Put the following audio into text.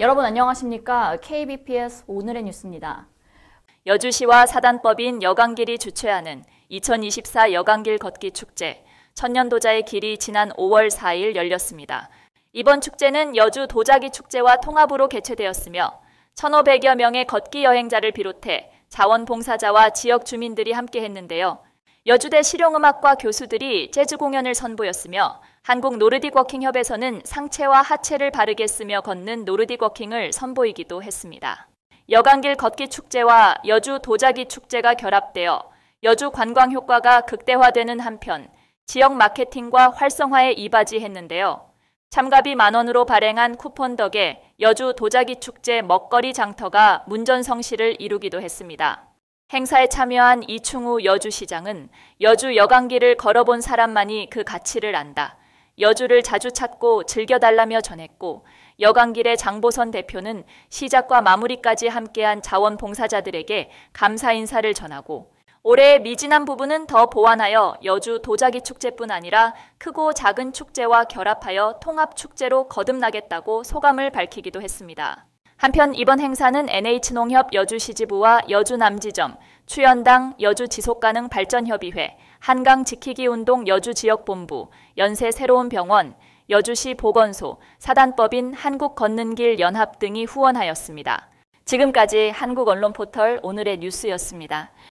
여러분 안녕하십니까? KBPS 오늘의 뉴스입니다. 여주시와 사단법인 여강길이 주최하는 2024 여강길 걷기 축제 천년도자의 길이 지난 5월 4일 열렸습니다. 이번 축제는 여주 도자기 축제와 통합으로 개최되었으며 1,500여 명의 걷기 여행자를 비롯해 자원봉사자와 지역 주민들이 함께했는데요. 여주대 실용음악과 교수들이 재즈 공연을 선보였으며 한국 노르딕 워킹 협에서는 상체와 하체를 바르게 쓰며 걷는 노르딕 워킹을 선보이기도 했습니다. 여강길 걷기 축제와 여주 도자기 축제가 결합되어 여주 관광 효과가 극대화되는 한편 지역 마케팅과 활성화에 이바지했는데요. 참가비 만 원으로 발행한 쿠폰 덕에 여주 도자기 축제 먹거리 장터가 문전성시를 이루기도 했습니다. 행사에 참여한 이충우 여주시장은 여주 여강길을 걸어본 사람만이 그 가치를 안다. 여주를 자주 찾고 즐겨달라며 전했고 여강길의 장보선 대표는 시작과 마무리까지 함께한 자원봉사자들에게 감사 인사를 전하고 올해 의 미진한 부분은 더 보완하여 여주 도자기 축제뿐 아니라 크고 작은 축제와 결합하여 통합축제로 거듭나겠다고 소감을 밝히기도 했습니다. 한편 이번 행사는 NH농협 여주시지부와 여주남지점, 추연당 여주 지속가능 발전협의회, 한강 지키기 운동 여주 지역본부, 연세 새로운 병원, 여주시 보건소, 사단법인 한국 걷는 길 연합 등이 후원하였습니다. 지금까지 한국 언론 포털 오늘의 뉴스였습니다.